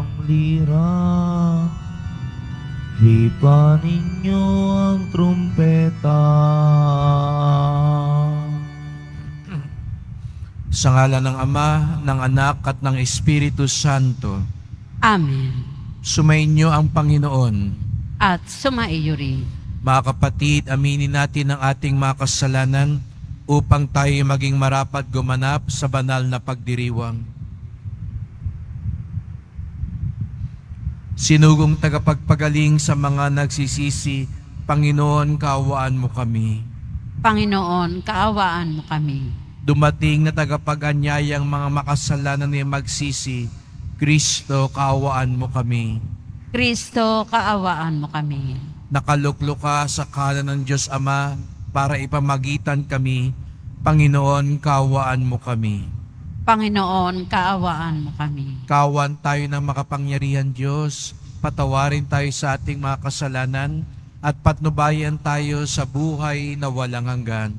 ang lira Hipa ninyo ang trumpeta Sa ngalan ng Ama, ng Anak at ng Espiritu Santo. Amen. Sumainyo ang Panginoon. At sumaiyo rin. Mga kapatid, aminin natin ang ating mga kasalanan upang tayo maging marapat gumanap sa banal na pagdiriwang. Sinugong tagapagpagaling sa mga nagsisisi, Panginoon, kaawaan mo kami. Panginoon, kaawaan mo kami. Dumating na tagapag-anyayang mga makasalanan ni magsisi, Kristo, kaawaan mo kami. Kristo, kaawaan mo kami. Nakaluklo ka sa kanan ng Diyos Ama para ipamagitan kami. Panginoon, kaawaan mo kami. Panginoon, kaawaan mo kami. Kawan tayo ng makapangyarihan Diyos, patawarin tayo sa ating mga kasalanan, at patnubayan tayo sa buhay na walang hanggan.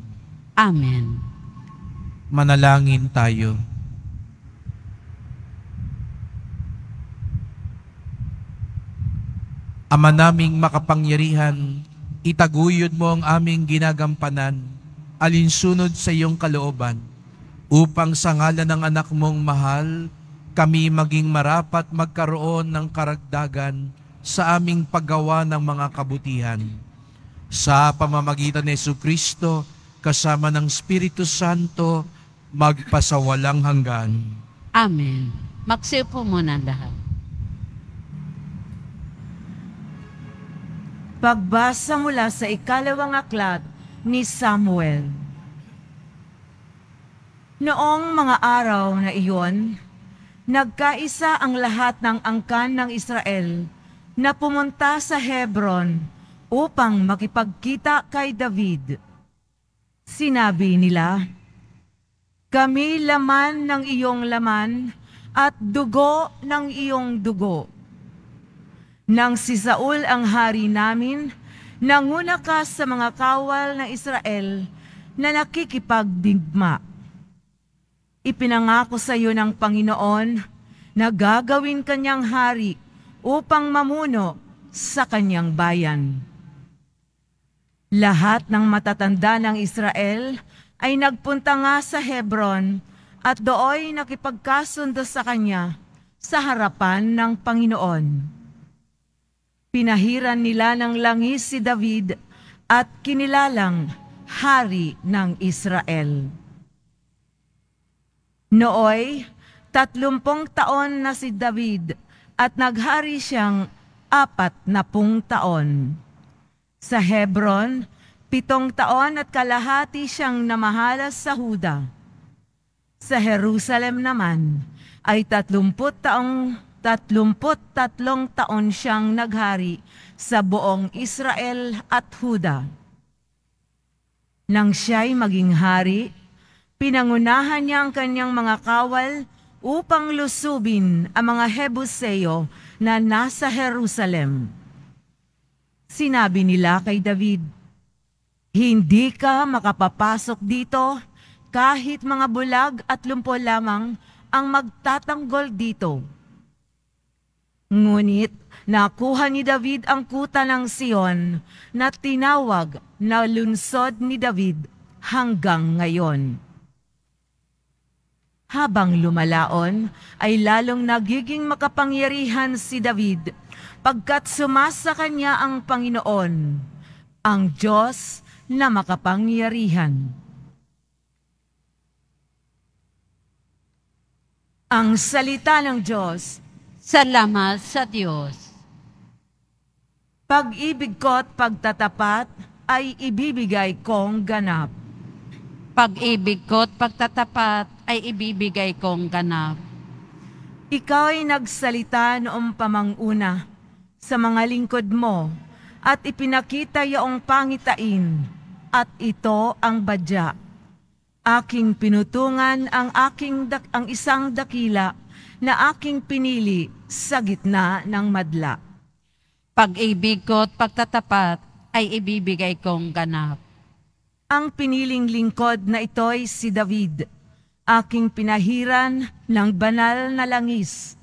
Amen. Manalangin tayo. Ama naming makapangyarihan, itaguyod mo ang aming ginagampanan, alinsunod sa iyong kalooban upang sa ngalan ng anak mong mahal, kami maging marapat magkaroon ng karagdagan sa aming paggawa ng mga kabutihan. Sa pamamagitan ni Yesu Kristo, kasama ng Espiritu Santo, magpasawalang hanggan. Amen. po muna lahat. Pagbasa mula sa ikalawang aklat ni Samuel. Noong mga araw na iyon, nagkaisa ang lahat ng angkan ng Israel na pumunta sa Hebron upang makipagkita kay David. Sinabi nila, Kami laman ng iyong laman at dugo ng iyong dugo. Nang si Saul ang hari namin, nanguna ka sa mga kawal ng Israel na nakikipagdigma Ipinangako sa iyo ng Panginoon na gagawin kanyang hari upang mamuno sa kanyang bayan. Lahat ng matatanda ng Israel ay nagpunta nga sa Hebron at dooy nakipagkasundo sa kanya sa harapan ng Panginoon. Pinahiran nila ng langis si David at kinilalang hari ng Israel. Nooy, tatlumpong taon na si David at naghari siyang apat na pung taon. Sa Hebron, pitong taon at kalahati siyang namahalas sa Huda. Sa Jerusalem naman, ay tatlumput taong tatlumput tatlong taon siyang naghari sa buong Israel at Huda. Nang siya'y maging hari, Pinangunahan niya ang kanyang mga kawal upang lusubin ang mga Hebuseo na nasa Jerusalem. Sinabi nila kay David, Hindi ka makapapasok dito kahit mga bulag at lumpo lamang ang magtatanggol dito. Ngunit nakuha ni David ang kuta ng Sion na tinawag na lunsod ni David hanggang ngayon. Habang lumalaon, ay lalong nagiging makapangyarihan si David, pagkat sumasa kanya ang Panginoon, ang Diyos na makapangyarihan. Ang salita ng Diyos. Salamat sa Diyos. Pag-ibig ko at pagtatapat ay ibibigay kong ganap. Pag-ibig ko at pagtatapat ay ibibigay kong ganap. Ikaw ay nagsalita noong pamanguna sa mga lingkod mo at ipinakita iyong pangitain at ito ang badya. Aking pinutungan ang aking dak- ang isang dakila na aking pinili sa gitna ng madla. Pag-ibig ko at pagtatapat ay ibibigay kong ganap. Ang piniling lingkod na ito ay si David aking pinahiran ng banal na langis.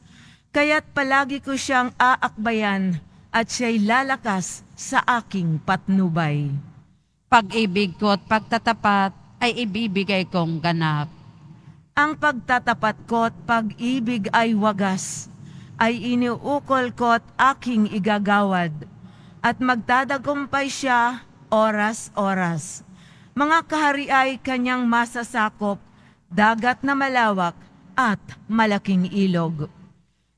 Kaya't palagi ko siyang aakbayan at siya'y lalakas sa aking patnubay. Pag-ibig ko at pagtatapat ay ibibigay kong ganap. Ang pagtatapat ko at pag-ibig ay wagas, ay iniukol ko at aking igagawad, at magdadagumpay siya oras-oras. Mga kahari ay kanyang masasakop dagat na malawak at malaking ilog.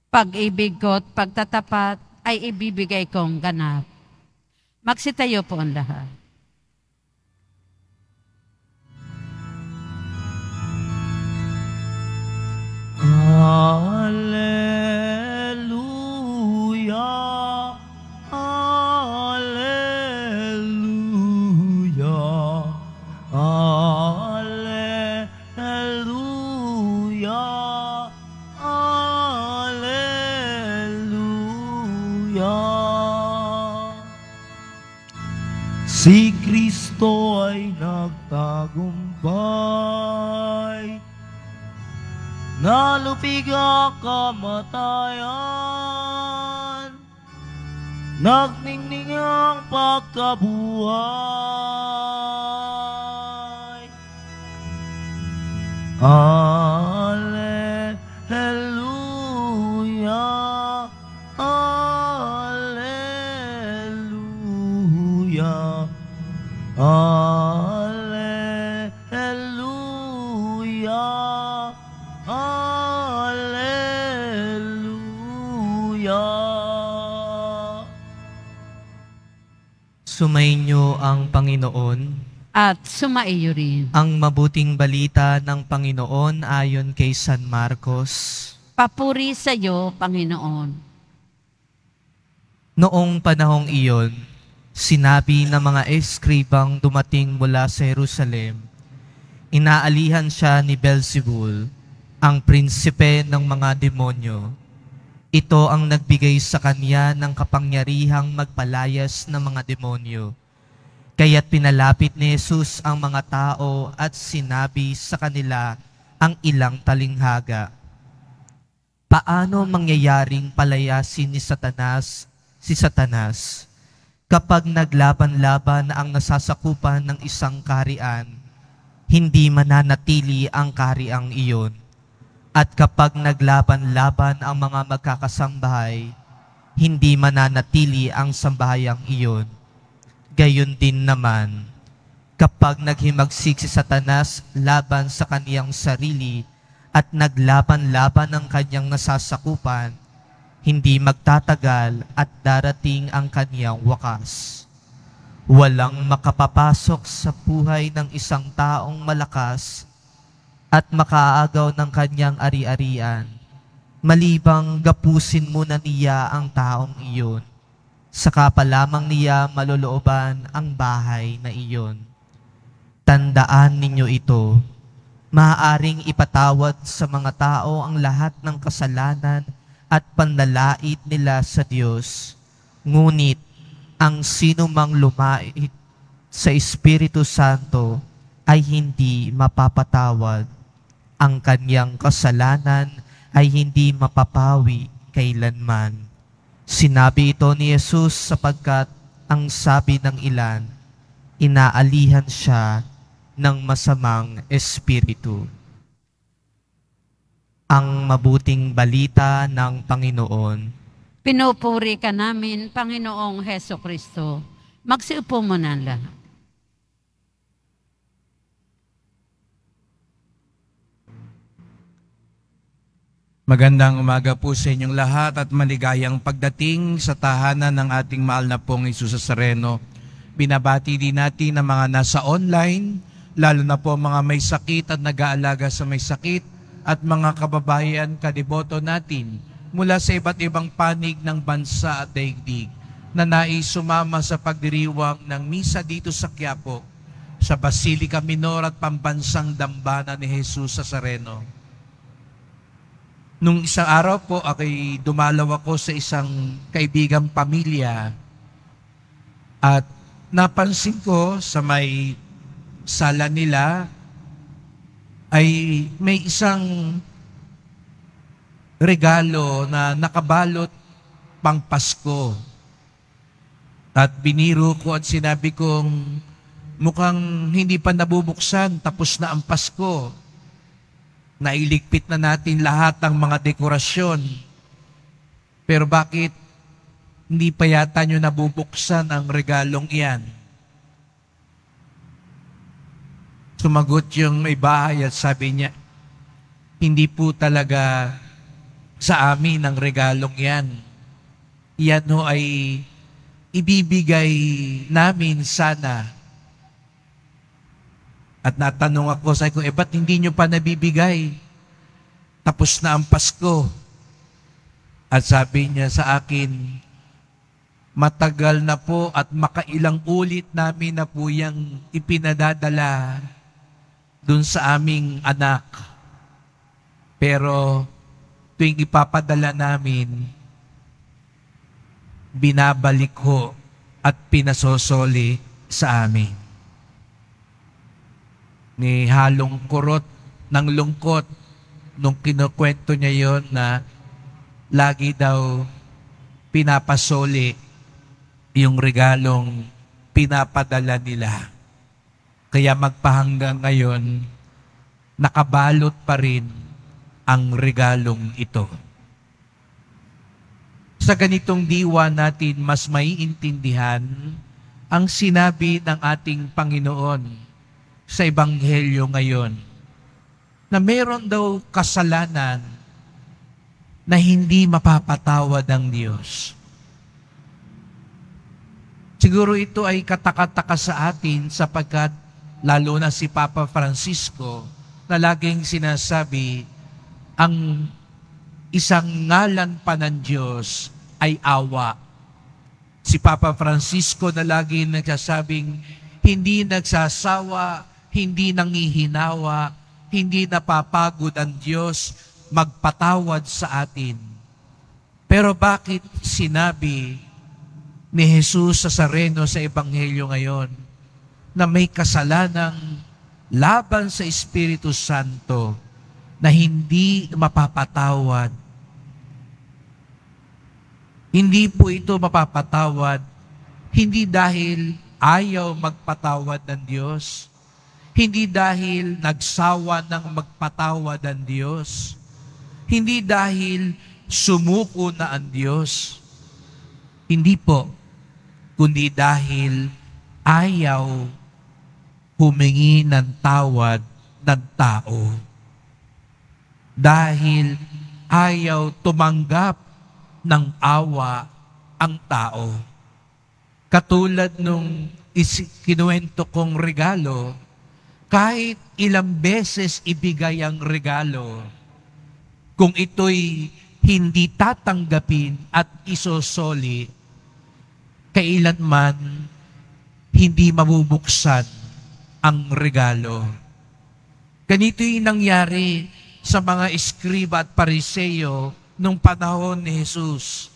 Pag-ibig ko at pagtatapat ay ibibigay kong ganap. Magsitayo po ang lahat. bigla kamatayan Nagningning ang pagkabuhay Ah ang Panginoon at sumaiyo rin. Ang mabuting balita ng Panginoon ayon kay San Marcos. Papuri sa iyo, Panginoon. Noong panahong iyon, sinabi ng mga eskribang dumating mula sa Jerusalem, inaalihan siya ni Belzebul, ang prinsipe ng mga demonyo. Ito ang nagbigay sa kanya ng kapangyarihang magpalayas ng mga demonyo Kaya't pinalapit ni Jesus ang mga tao at sinabi sa kanila ang ilang talinghaga. Paano mangyayaring palayasin ni Satanas si Satanas kapag naglaban-laban ang nasasakupan ng isang karian, hindi mananatili ang kariang iyon. At kapag naglaban-laban ang mga magkakasambahay, hindi mananatili ang sambahayang iyon Gayon din naman, kapag naghimagsik si Satanas laban sa kaniyang sarili at naglaban-laban ang kaniyang nasasakupan, hindi magtatagal at darating ang kaniyang wakas. Walang makapapasok sa buhay ng isang taong malakas at makaagaw ng kanyang ari-arian, malibang gapusin muna niya ang taong iyon saka pa lamang niya malolooban ang bahay na iyon. Tandaan ninyo ito, maaaring ipatawad sa mga tao ang lahat ng kasalanan at panlalait nila sa Diyos, ngunit ang sinumang lumait sa Espiritu Santo ay hindi mapapatawad. Ang kanyang kasalanan ay hindi mapapawi kailanman. Sinabi ito ni Yesus sapagkat ang sabi ng ilan, inaalihan siya ng masamang espiritu. Ang mabuting balita ng Panginoon. Pinupuri ka namin, Panginoong Heso Kristo. Magsiupo mo na Magandang umaga po sa inyong lahat at maligayang pagdating sa tahanan ng ating mahal na pong Isus Sareno. Binabati din natin ang mga nasa online, lalo na po mga may sakit at nag-aalaga sa may sakit at mga kababayan kadiboto natin mula sa iba't ibang panig ng bansa at daigdig na nais sumama sa pagdiriwang ng misa dito sa Quiapo sa Basilica Minor at Pambansang Dambana ni Jesus sa Sareno Nung isang araw po, ako'y dumalaw ako sa isang kaibigang pamilya at napansin ko sa may sala nila ay may isang regalo na nakabalot pang Pasko. At biniro ko at sinabi kong mukhang hindi pa nabubuksan, tapos na ang Pasko. Nailigpit na natin lahat ng mga dekorasyon. Pero bakit hindi pa yata nyo nabubuksan ang regalong iyan? Sumagot yung may bahay at sabi niya, hindi po talaga sa amin ang regalong iyan. Iyan ho ay ibibigay namin sana at natanong ako, sa ko, eh ba't hindi nyo pa nabibigay? Tapos na ang Pasko. At sabi niya sa akin, matagal na po at makailang ulit namin na po yung ipinadadala dun sa aming anak. Pero tuwing ipapadala namin, binabalik ko at pinasosoli sa amin ni halong kurot ng lungkot nung kinukwento niya yon na lagi daw pinapasoli yung regalong pinapadala nila. Kaya magpahanggang ngayon, nakabalot pa rin ang regalong ito. Sa ganitong diwa natin mas maiintindihan ang sinabi ng ating Panginoon sa Ebanghelyo ngayon na meron daw kasalanan na hindi mapapatawad ang Diyos. Siguro ito ay katakataka sa atin sapagkat lalo na si Papa Francisco na laging sinasabi ang isang ngalan pa ng Diyos ay awa. Si Papa Francisco na laging nagsasabing hindi nagsasawa hindi nangihinawa, hindi napapagod ang Diyos magpatawad sa atin. Pero bakit sinabi ni Jesus sa Sareno sa Ebanghelyo ngayon na may kasalanang laban sa Espiritu Santo na hindi mapapatawad? Hindi po ito mapapatawad, hindi dahil ayaw magpatawad ng Diyos, hindi dahil nagsawa ng magpatawad ang Diyos. Hindi dahil sumuko na ang Diyos. Hindi po, kundi dahil ayaw humingi ng tawad ng tao. Dahil ayaw tumanggap ng awa ang tao. Katulad nung kinuwento kong regalo kahit ilang beses ibigay ang regalo, kung ito'y hindi tatanggapin at isosoli, kailanman hindi mabubuksan ang regalo. Ganito'y nangyari sa mga eskriba at pariseyo nung panahon ni Jesus.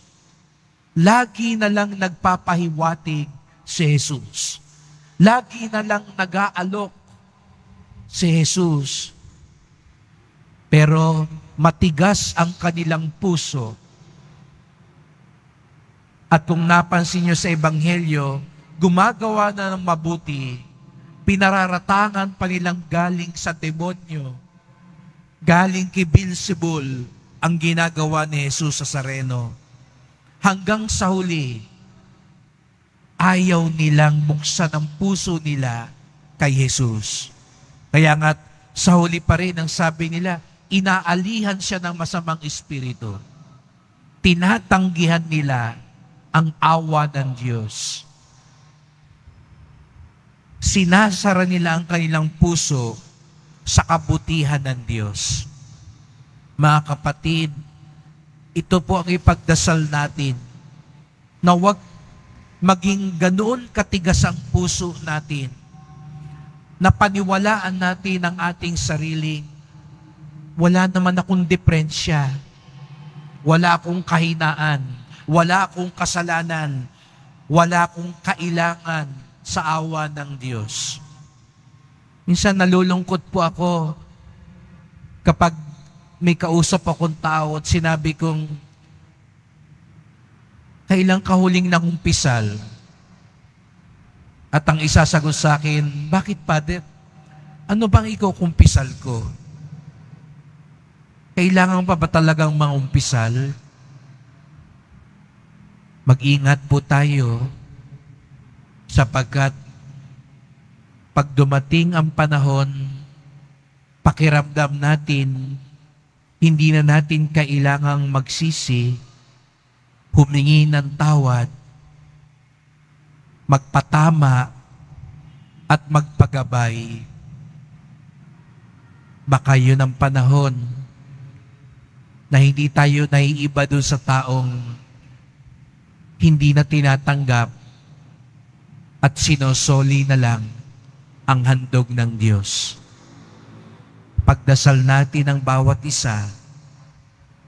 Lagi na lang nagpapahiwatig si Jesus. Lagi na lang nag-aalok si Jesus. Pero matigas ang kanilang puso. At kung napansin nyo sa Ebanghelyo, gumagawa na ng mabuti, pinararatangan pa nilang galing sa demonyo, galing kay Bilsibul, ang ginagawa ni Jesus sa Sareno. Hanggang sa huli, ayaw nilang buksan ang puso nila kay Jesus. Kaya nga, sa huli pa rin, ang sabi nila, inaalihan siya ng masamang espiritu. Tinatanggihan nila ang awa ng Diyos. Sinasara nila ang kanilang puso sa kabutihan ng Diyos. Mga kapatid, ito po ang ipagdasal natin na huwag maging ganoon katigas ang puso natin na paniwalaan natin ang ating sarili. Wala naman akong diferensya. Wala akong kahinaan. Wala akong kasalanan. Wala akong kailangan sa awa ng Diyos. Minsan nalulungkot po ako kapag may kausap akong tao at sinabi kong, kailang kahuling huling nangumpisal? At ang isasagot sa akin, bakit Father? Ano bang ikaw kumpisal ko? Kailangan pa ba talagang mangumpisal? Mag-ingat po tayo sapagkat pag dumating ang panahon, pakiramdam natin, hindi na natin kailangang magsisi, humingi ng tawad magpatama at magpagabay. Baka yun ang panahon na hindi tayo naiiba doon sa taong hindi na tinatanggap at sinosoli na lang ang handog ng Diyos. Pagdasal natin ang bawat isa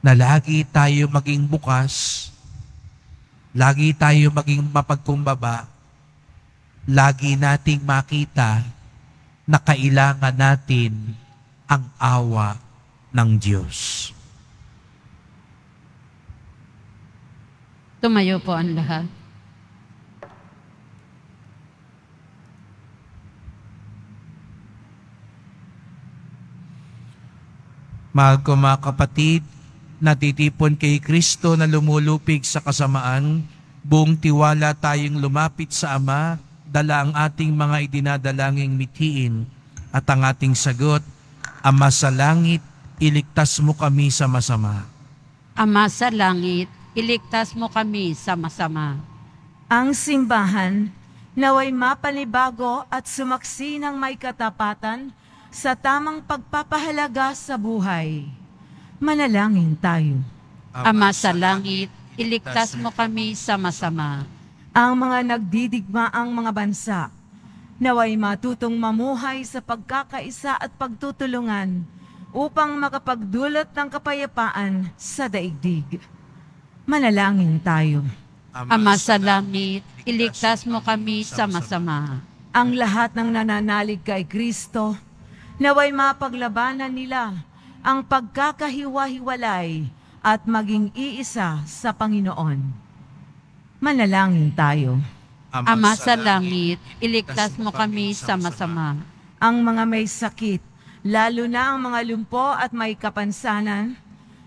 na lagi tayo maging bukas, lagi tayo maging mapagkumbaba, lagi nating makita na kailangan natin ang awa ng Diyos. Tumayo po ang lahat. Mahal ko mga kapatid, natitipon kay Kristo na lumulupig sa kasamaan, buong tiwala tayong lumapit sa Ama dala ang ating mga idinadalanging mithiin at ang ating sagot, Ama sa langit, iligtas mo kami sa masama. Ama sa langit, iligtas mo kami sa masama. Ang simbahan naway mapalibago at sumaksi ng may katapatan sa tamang pagpapahalaga sa buhay. Manalangin tayo. Ama sa langit, iligtas mo kami sa masama ang mga nagdidigmaang mga bansa naway matutong mamuhay sa pagkakaisa at pagtutulungan upang makapagdulot ng kapayapaan sa daigdig. Manalangin tayo. Ama sa langit, iligtas mo kami sa masama. Ang lahat ng nananalig kay Kristo, naway mapaglabanan nila ang pagkakahiwa-hiwalay at maging iisa sa Panginoon. Manalangin tayo. Ama sa langit, iligtas mo kami sa masama. Ang mga may sakit, lalo na ang mga lumpo at may kapansanan,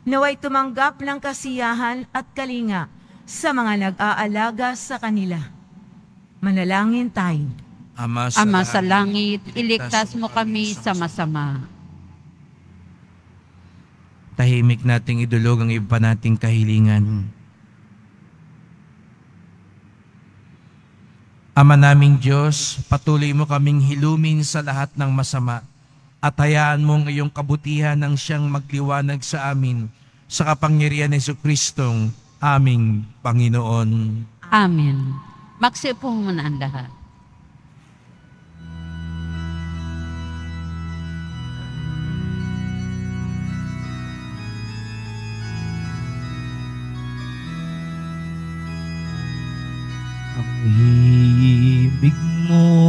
naway tumanggap ng kasiyahan at kalinga sa mga nag-aalaga sa kanila. Manalangin tayo. Ama sa, Ama sa langit, iligtas mo kami sa masama. Tahimik nating idulog ang iba nating kahilingan Ama naming Diyos, patuloy mo kaming hilumin sa lahat ng masama at hayaan mo ang iyong kabutihan nang siyang magliwanag sa amin sa kapangyarihan ni Kristong aming Panginoon. Amen. Magsipong muna ang lahat. Ang pag-ibig mo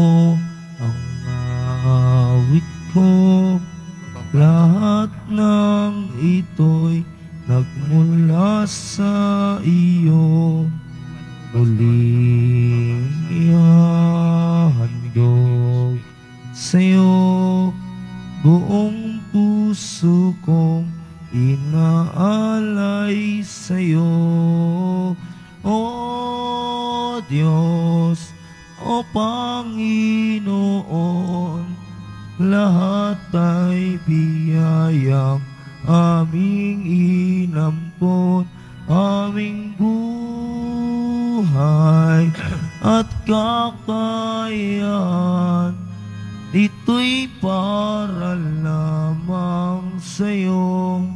para lamang sa'yong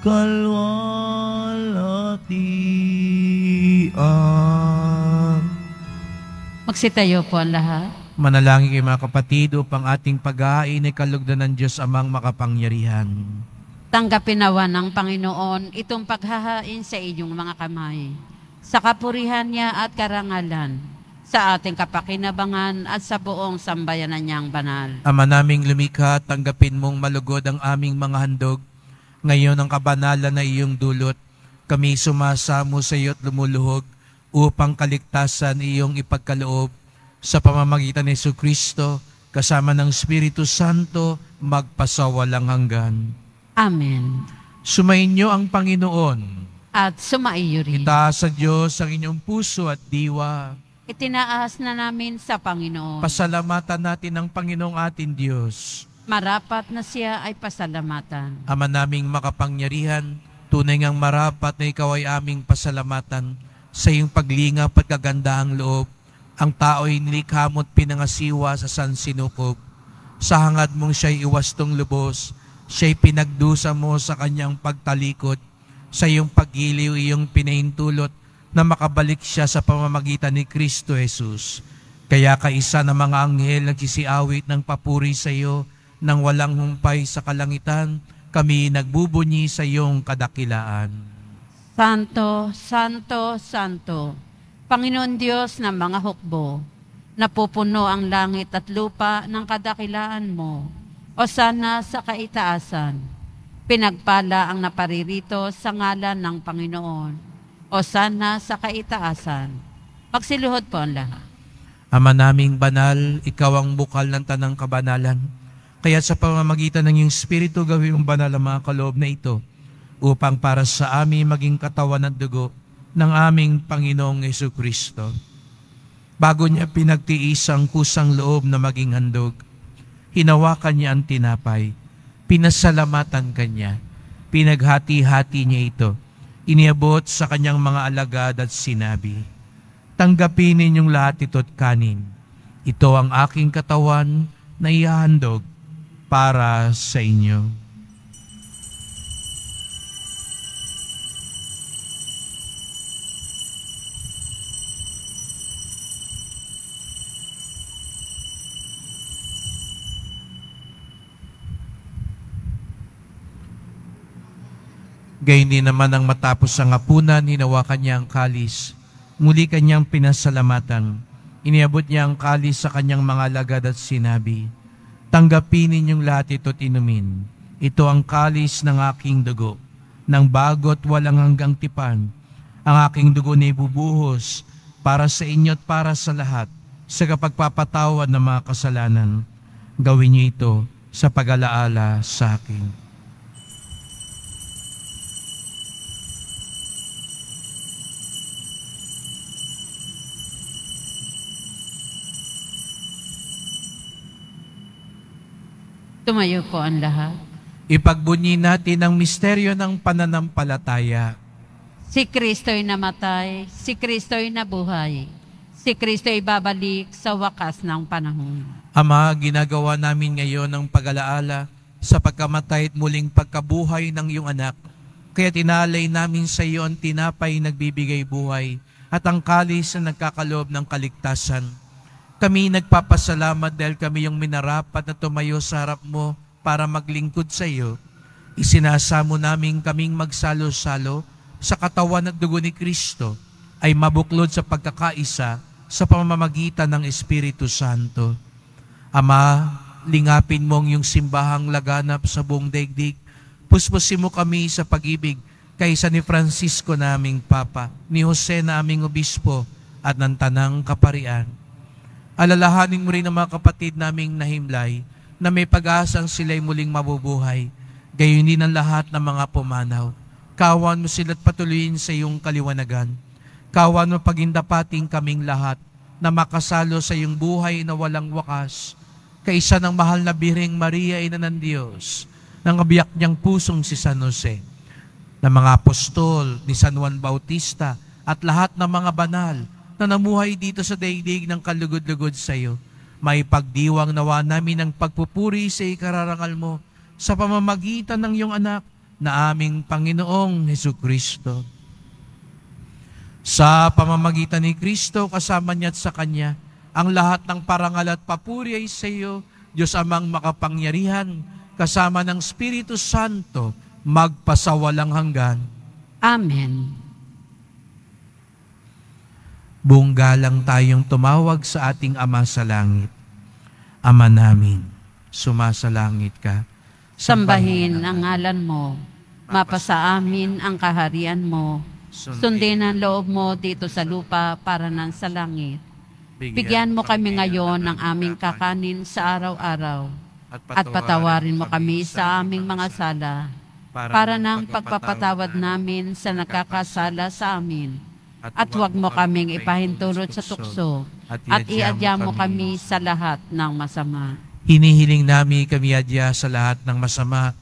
kalwalatian. Magsitayo po ang lahat. Manalangin kayo mga kapatid upang ating pag-ain ay kalugdan ng Diyos amang makapangyarihan. Tanggapin nawa ng Panginoon itong paghahain sa inyong mga kamay, sa kapurihan niya at karangalan sa ating kapakinabangan at sa buong sambayanan niyang banal. Ama naming lumikha, tanggapin mong malugod ang aming mga handog. Ngayon ang kabanalan na iyong dulot, kami sumasamo sa iyo at lumuluhog upang kaligtasan iyong ipagkaloob sa pamamagitan ni Yesu Kristo kasama ng Espiritu Santo magpasawalang hanggan. Amen. Sumainyo ang Panginoon at sumaiyo rin. Itaas sa Diyos ang inyong puso at diwa itinaas na namin sa Panginoon. Pasalamatan natin ang Panginoong ating Diyos. Marapat na siya ay pasalamatan. Ama naming makapangyarihan, tunay ngang marapat na ikaw ay aming pasalamatan sa iyong paglingap pagkaganda ang loob. Ang tao ay nilikha mo't pinangasiwa sa sansinukob. Sa hangad mong siya'y iwastong lubos, siya'y pinagdusa mo sa kanyang pagtalikod. Sa iyong pagiliw, iyong pinahintulot, na makabalik siya sa pamamagitan ni Kristo Jesus. Kaya kaisa ng mga anghel nagsisiawit ng papuri sa iyo nang walang humpay sa kalangitan, kami nagbubunyi sa iyong kadakilaan. Santo, Santo, Santo, Panginoon Diyos ng mga hukbo, napupuno ang langit at lupa ng kadakilaan mo, o sana sa kaitaasan. Pinagpala ang naparirito sa ngalan ng Panginoon o sana sa kaitaasan. Magsiluhod po ang lahat. Ama naming banal, ikaw ang bukal ng tanang kabanalan. Kaya sa pamamagitan ng iyong Espiritu, gawin mong banal ang mga kaloob na ito upang para sa amin maging katawan at dugo ng aming Panginoong Yesu Kristo. Bago niya pinagtiis ang kusang loob na maging handog, hinawakan niya ang tinapay, pinasalamatan kanya, pinaghati-hati niya ito, Iniabot sa kanyang mga alagad at sinabi, Tanggapin ninyong lahat ito't kanin. Ito ang aking katawan na ihahandog para sa inyo. Gayun din naman ang matapos ang hapunan, hinawakan niya ang kalis. Muli kanyang pinasalamatan. Iniabot niya ang kalis sa kanyang mga lagad at sinabi, Tanggapin ninyong lahat ito tinumin. Ito ang kalis ng aking dugo, ng bagot walang hanggang tipan. Ang aking dugo na ibubuhos para sa inyo at para sa lahat sa kapagpapatawad ng mga kasalanan. Gawin niyo ito sa pag-alaala sa akin. Tumayo po ang lahat. Ipagbunyi natin ang misteryo ng pananampalataya. Si Kristo'y namatay, si Kristo'y nabuhay, si Kristo'y babalik sa wakas ng panahon. Ama, ginagawa namin ngayon ang pag-alaala sa pagkamatay at muling pagkabuhay ng iyong anak. Kaya tinalay namin sa iyo ang tinapay nagbibigay buhay at ang kalis na nagkakaloob ng kaligtasan kami nagpapasalamat dahil kami yung minarapat na tumayo sa harap mo para maglingkod sa iyo. Isinasamo namin kaming magsalo-salo sa katawan at dugo ni Kristo ay mabuklod sa pagkakaisa sa pamamagitan ng Espiritu Santo. Ama, lingapin mong yung simbahang laganap sa buong daigdig. Puspusin mo kami sa pag-ibig kaysa ni Francisco naming Papa, ni Jose naming Obispo, at ng Tanang Kaparian alalahanin mo rin ang mga kapatid naming nahimlay na may pag-asang sila'y muling mabubuhay. Gayon din ang lahat ng mga pumanaw. Kawan mo sila't patuloyin sa iyong kaliwanagan. Kawan mo pagindapating kaming lahat na makasalo sa iyong buhay na walang wakas. Kaisa ng mahal na Birheng Maria, Ina ng Diyos, ng abiyak niyang pusong si San Jose, ng mga apostol ni San Juan Bautista at lahat ng mga banal na namuhay dito sa daigdig ng kalugod-lugod sa iyo. May pagdiwang nawa namin ng pagpupuri sa ikararangal mo sa pamamagitan ng iyong anak na aming Panginoong Heso Kristo. Sa pamamagitan ni Kristo, kasama niya at sa Kanya, ang lahat ng parangal at papuri ay sa iyo, Diyos amang makapangyarihan, kasama ng Espiritu Santo, magpasawalang hanggan. Amen. Bunggalang tayong tumawag sa ating Ama sa Langit. Ama namin, sumasalangit ka. Sambahin ang ngalan mo, mapasa amin ang kaharian mo, sundin ang loob mo dito sa lupa para nang sa langit. Bigyan mo kami ngayon ng aming kakanin sa araw-araw at patawarin mo kami sa aming mga sala para nang pagpapatawad namin sa nakakasala sa amin at huwag mo kaming ipahintulot sa tukso at iadya mo kami sa lahat ng masama. Hinihiling namin kami iadya sa lahat ng masama,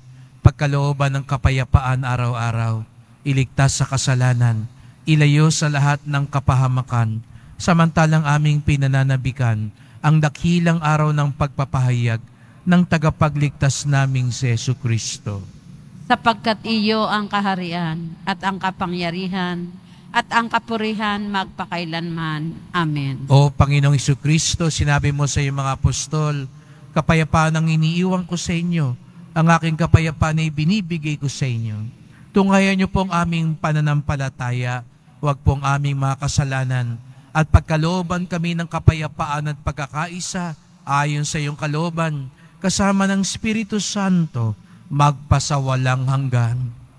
pagkalooban ng kapayapaan araw-araw, iligtas sa kasalanan, ilayo sa lahat ng kapahamakan, samantalang aming pinananabikan ang dakilang araw ng pagpapahayag ng tagapagligtas naming si Yesu Kristo. Sapagkat iyo ang kaharian at ang kapangyarihan at ang kapurihan magpakailanman. Amen. O Panginoong Iso Kristo, sinabi mo sa iyong mga apostol, kapayapaan ang iniiwan ko sa inyo, ang aking kapayapaan ay binibigay ko sa inyo. Tungayan niyo po ang aming pananampalataya, huwag po ang aming mga kasalanan, at pagkalooban kami ng kapayapaan at pagkakaisa ayon sa iyong kalooban, kasama ng Espiritu Santo, magpasawalang hanggan.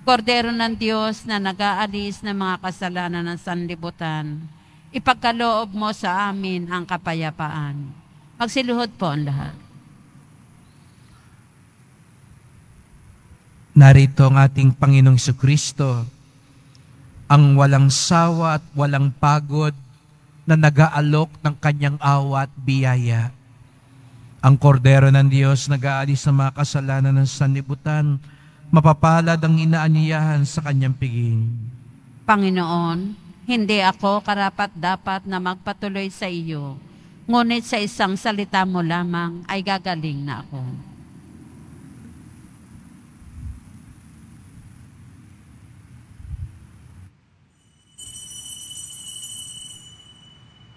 Kordero ng Diyos na nag-aalis ng mga kasalanan ng sanlibutan, ipagkaloob mo sa amin ang kapayapaan. Magsiluhod po ang lahat. Narito ang ating Panginoong Kristo, ang walang sawa at walang pagod na nag-aalok ng kanyang awa at biyaya. Ang kordero ng Diyos nag-aalis ng mga kasalanan ng sanlibutan, Mapapalad ang inaanyayahan sa kanyang piging. Panginoon, hindi ako karapat-dapat na magpatuloy sa iyo, ngunit sa isang salita mo lamang ay gagaling na ako.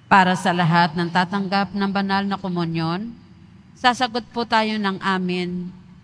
Para sa lahat ng tatanggap ng banal na komunyon, sasagot po tayo ng amin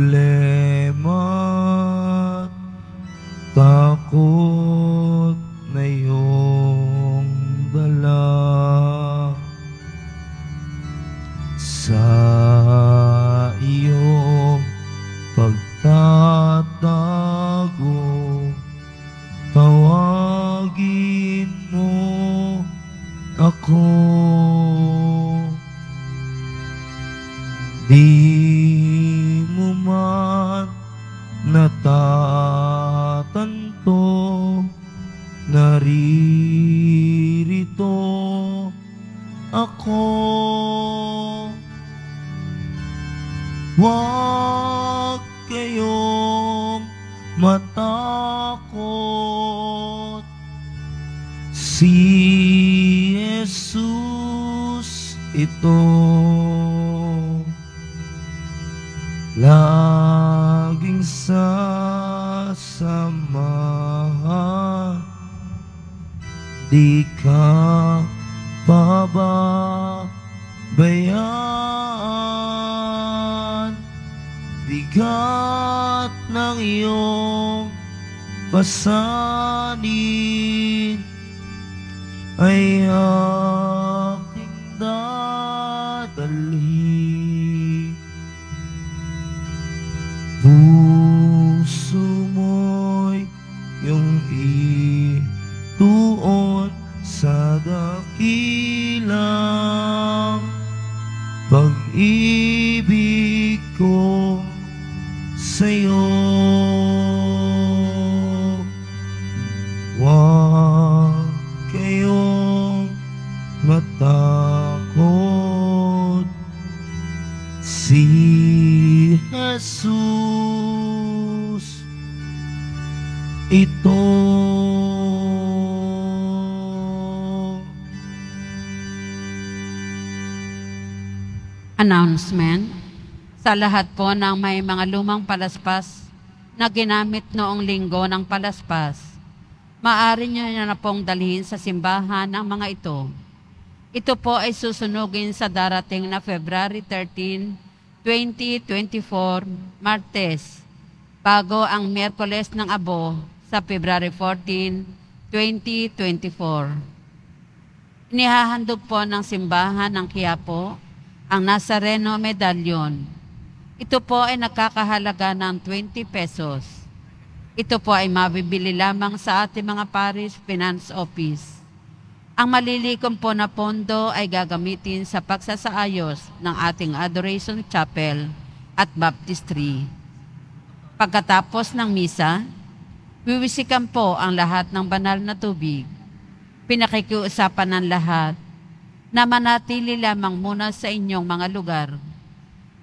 problema, takot. ba pagbabayan bigat ng iyong pasanin sa lahat po ng may mga lumang palaspas na ginamit noong linggo ng palaspas, maaari nyo na pong dalhin sa simbahan ang mga ito. Ito po ay susunugin sa darating na February 13, 2024, Martes, bago ang Merkoles ng Abo sa February 14, 2024. Inihahandog po ng simbahan ng Quiapo ang Nazareno Medallion ito po ay nakakahalaga ng 20 pesos. Ito po ay mabibili lamang sa ating mga parish finance office. Ang malilikom po na pondo ay gagamitin sa pagsasaayos ng ating Adoration Chapel at Baptistry. Pagkatapos ng misa, wiwisikan po ang lahat ng banal na tubig. Pinakikiusapan ng lahat na manatili lamang muna sa inyong mga lugar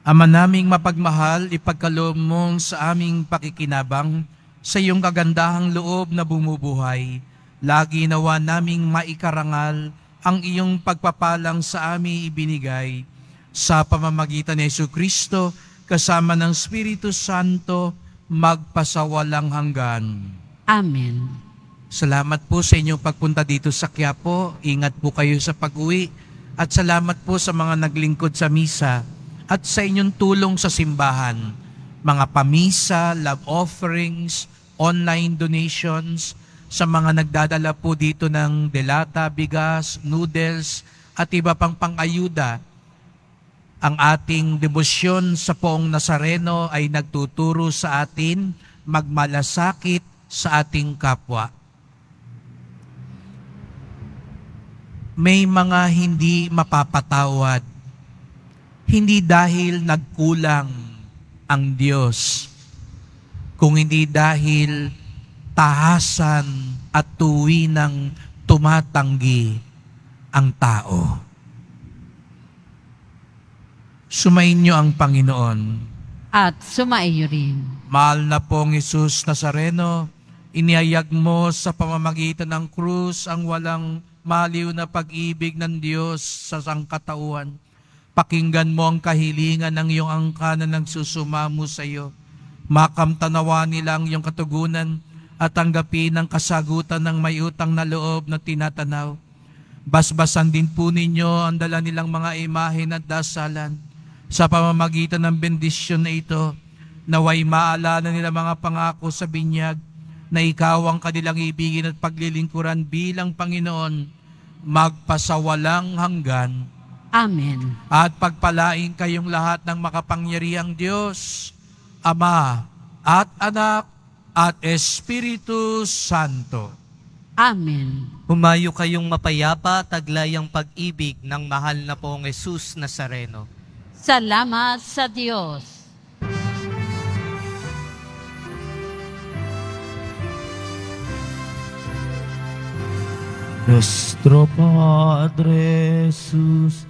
Ama naming mapagmahal, ipagkaloob mong sa aming pakikinabang sa iyong kagandahang loob na bumubuhay. Lagi nawa naming maikarangal ang iyong pagpapalang sa amin ibinigay sa pamamagitan ni Yesu Kristo kasama ng Espiritu Santo magpasawalang hanggan. Amen. Salamat po sa inyong pagpunta dito sa Quiapo. Ingat po kayo sa pag-uwi at salamat po sa mga naglingkod sa misa at sa inyong tulong sa simbahan, mga pamisa, love offerings, online donations, sa mga nagdadala po dito ng delata, bigas, noodles, at iba pang pangayuda. Ang ating debosyon sa poong Nazareno ay nagtuturo sa atin magmalasakit sa ating kapwa. May mga hindi mapapatawad hindi dahil nagkulang ang Diyos, kung hindi dahil tahasan at tuwi ng tumatanggi ang tao. Sumayin ang Panginoon. At sumaiyo rin. Mahal na pong Isus Nazareno, inihayag mo sa pamamagitan ng krus ang walang maliw na pag-ibig ng Diyos sa sangkatauhan Pakinggan mo ang kahilingan ng iyong angka na nagsusumamo sa iyo. Makamtanawa nila ang iyong katugunan at tanggapin ang kasagutan ng may utang na loob na tinatanaw. Basbasan din po ninyo ang dala nilang mga imahin at dasalan sa pamamagitan ng bendisyon na ito naway maalala nila mga pangako sa binyag na ikaw ang kanilang ibigin at paglilingkuran bilang Panginoon magpasawalang hanggan. Amen. At pagpalain kayong lahat ng makapangyariang Diyos, Ama at Anak at Espiritu Santo. Amen. Humayo kayong mapayapa, taglay ang pag-ibig ng mahal na pong Jesus Nazareno. Salamat sa Diyos. Nuestro Padre Jesús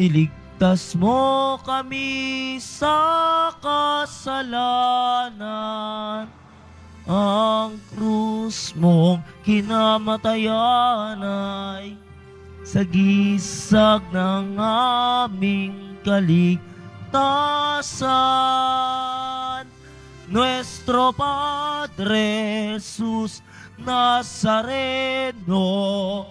Iligtas mo kami sa kasalanan. Ang krus mong kinamatayan ay sa sagisag ng aming kaligtasan. Nuestro Padre Jesus Nazareno,